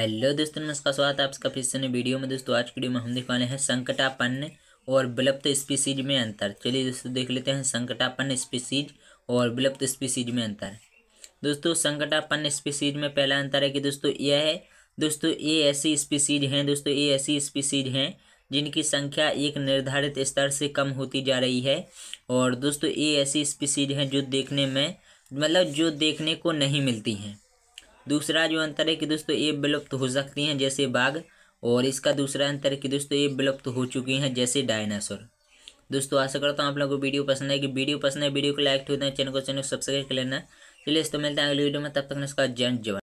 hello दोस्तों नमस्कार स्वागत है आपका फिर से वीडियो में दोस्तों आज की वीडियो में हम देख वाले हैं संकटापन्न और विलुप्त स्पीसीज में अंतर चलिए दोस्तों देख लेते हैं संकटापन्न स्पीसीज और विलुप्त स्पीसीज में अंतर दोस्तों संकटापन्न स्पीसीज में पहला अंतर है कि दोस्तों यह है दोस्तों ये ऐसी स्पीसीज हैं दोस्तों ये ऐसी स्पीसीज हैं जिनकी संख्या एक निर्धारित स्तर से कम होती जा रही है और दोस्तों ये ऐसी स्पीसीज हैं जो देखने में मतलब जो देखने को नहीं मिलती हैं दूसरा जो अंतर है कि दोस्तों ये विलुप्त हो सकती हैं जैसे बाघ और इसका दूसरा अंतर है कि दोस्तों ये विलुप्त हो चुकी हैं जैसे डायनासोर दोस्तों आशा करता हूँ आप लोगों को वीडियो पसंद है कि वीडियो पसंद है वीडियो को लाइक ठोक तो दें चैनल को चैनल सब्सक्राइब कर लेना चलिए इस तो मिलते हैं अगले वीडियो में तब तक नमस्कार जय जवान